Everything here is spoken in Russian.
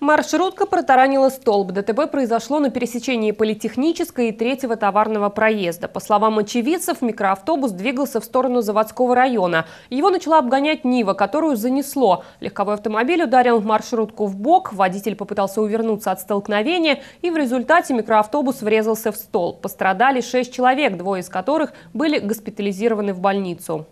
Маршрутка протаранила столб. ДТП произошло на пересечении Политехнической и третьего товарного проезда. По словам очевидцев, микроавтобус двигался в сторону заводского района. Его начала обгонять Нива, которую занесло. Легковой автомобиль ударил маршрутку в бок, водитель попытался увернуться от столкновения, и в результате микроавтобус врезался в столб. Пострадали шесть человек, двое из которых были госпитализированы в больницу.